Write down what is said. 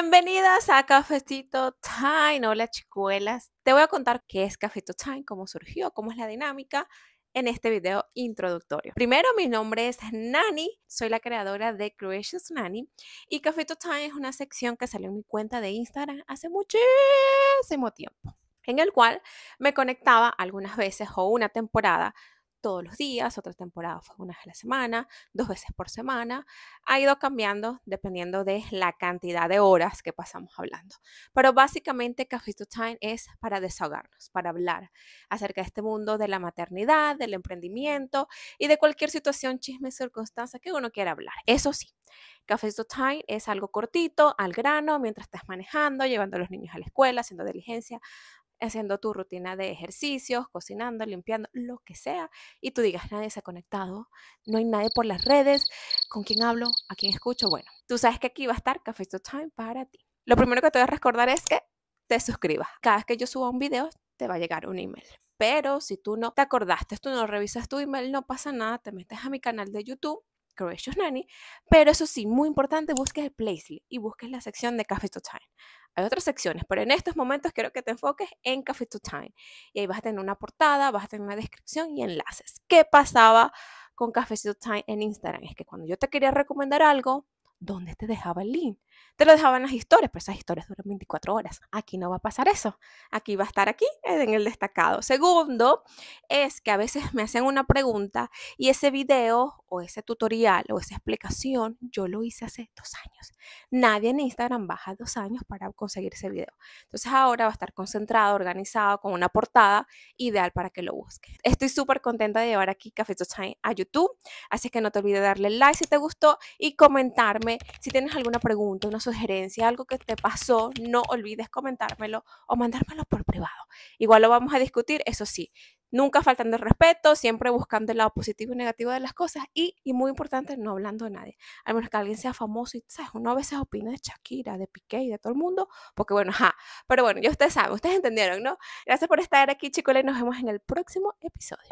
Bienvenidas a Cafetito Time. Hola chicuelas. Te voy a contar qué es Cafetito Time, cómo surgió, cómo es la dinámica en este video introductorio. Primero, mi nombre es Nani, soy la creadora de Creations Nani y Cafetito Time es una sección que salió en mi cuenta de Instagram hace muchísimo tiempo, en el cual me conectaba algunas veces o una temporada todos los días, otra temporada fue una vez a la semana, dos veces por semana. Ha ido cambiando dependiendo de la cantidad de horas que pasamos hablando. Pero básicamente Café to Time es para desahogarnos, para hablar acerca de este mundo de la maternidad, del emprendimiento y de cualquier situación, chisme, circunstancia que uno quiera hablar. Eso sí, Café to Time es algo cortito, al grano, mientras estás manejando, llevando a los niños a la escuela, haciendo diligencia, haciendo tu rutina de ejercicios, cocinando, limpiando, lo que sea, y tú digas, nadie se ha conectado, no hay nadie por las redes, con quién hablo, a quién escucho, bueno, tú sabes que aquí va a estar Café to Time para ti. Lo primero que te voy a recordar es que te suscribas. Cada vez que yo suba un video, te va a llegar un email. Pero si tú no te acordaste, tú no revisas tu email, no pasa nada, te metes a mi canal de YouTube Gracious Nanny, pero eso sí, muy importante, busques el playlist y busques la sección de Café to Time. Hay otras secciones, pero en estos momentos quiero que te enfoques en Café to Time. Y ahí vas a tener una portada, vas a tener una descripción y enlaces. ¿Qué pasaba con Café to Time en Instagram? Es que cuando yo te quería recomendar algo, ¿dónde te dejaba el link? Te lo dejaban en las historias, pero esas historias duran 24 horas. Aquí no va a pasar eso. Aquí va a estar aquí eh, en el destacado. Segundo, es que a veces me hacen una pregunta y ese video o ese tutorial o esa explicación yo lo hice hace dos años. Nadie en Instagram baja dos años para conseguir ese video. Entonces ahora va a estar concentrado, organizado, con una portada ideal para que lo busques. Estoy súper contenta de llevar aquí Café a YouTube, así que no te olvides darle like si te gustó y comentarme si tienes alguna pregunta, una sugerencia, algo que te pasó, no olvides comentármelo o mandármelo por privado. Igual lo vamos a discutir, eso sí. Nunca faltando el respeto, siempre buscando el lado positivo y negativo de las cosas y, y muy importante, no hablando de nadie. Al menos que alguien sea famoso y, ¿sabes? Uno a veces opina de Shakira, de Piqué y de todo el mundo, porque bueno, ajá. Pero bueno, ya ustedes saben, ustedes entendieron, ¿no? Gracias por estar aquí, chicos, y nos vemos en el próximo episodio.